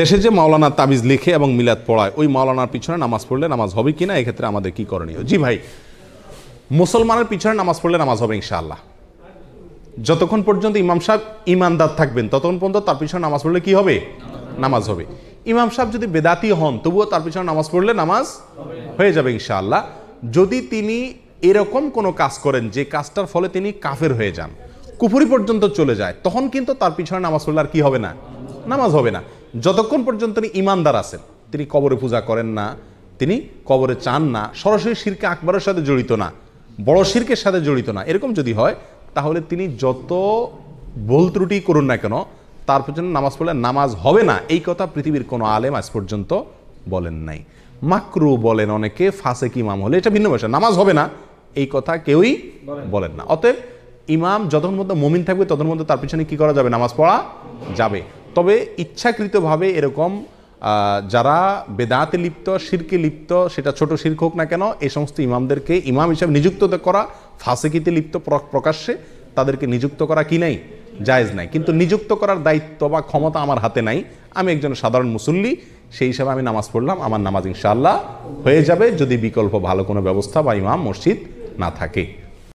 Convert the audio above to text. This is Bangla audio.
দেশে যে মাওলানা তাবিজ লিখে এবং মিলাদ পড়ায় ওই মাওলানার পিছনে নামাজ পড়লে নামাজ হবে কি না এক্ষেত্রে আমাদের কি করণীয় জি ভাই মুসলমানের পিছনে নামাজ পড়লে নামাজ হবে ইনশাআল্লাহ যতক্ষণ পর্যন্ত ইমাম সাহেব ইমানদার থাকবেন ততক্ষণ পর্যন্ত তার পিছনে নামাজ পড়লে কি হবে নামাজ হবে ইমাম সাহেব যদি বেদাতি হন তবুও তার পিছনে নামাজ পড়লে নামাজ হয়ে যাবে ইনশাআল্লাহ যদি তিনি এরকম কোনো কাজ করেন যে কাজটার ফলে তিনি কাফের হয়ে যান কুফুরি পর্যন্ত চলে যায় তখন কিন্তু তার পিছনে নামাজ পড়লে আর কি হবে না নামাজ হবে না যতক্ষণ পর্যন্ত তিনি ইমানদার আছেন তিনি কবরে পূজা করেন না তিনি কবরে চান না সরাসরি শিরকে আকবরের সাথে জড়িত না বড় শিরকের সাথে জড়িত না এরকম যদি হয় তাহলে তিনি যত ভুল ত্রুটি করুন না কেন তার পর্যন্ত নামাজ পড়লে নামাজ হবে না এই কথা পৃথিবীর কোনো আলেম আজ পর্যন্ত বলেন নাই মাকরু বলেন অনেকে কি ইমাম হলে এটা ভিন্ন ভাষা নামাজ হবে না এই কথা কেউই বলেন না অতএব ইমাম যতক্ষণ মধ্যে মমিন থাকবে ততক্ষণ মধ্যে তার পিছনে কি করা যাবে নামাজ পড়া যাবে তবে ইচ্ছাকৃতভাবে এরকম যারা বেদাতে লিপ্ত শিরকে লিপ্ত সেটা ছোট শির্ক হোক না কেন এই সমস্ত ইমামদেরকে ইমাম হিসাবে নিযুক্ত করা ফাঁসেকিতে লিপ্ত প্রকাশ্যে তাদেরকে নিযুক্ত করা কি নাই জায়েজ নাই কিন্তু নিযুক্ত করার দায়িত্ব বা ক্ষমতা আমার হাতে নাই আমি একজন সাধারণ মুসল্লি সেই হিসাবে আমি নামাজ পড়লাম আমার নামাজ ইনশাল্লাহ হয়ে যাবে যদি বিকল্প ভালো কোনো ব্যবস্থা বা ইমাম মসজিদ না থাকে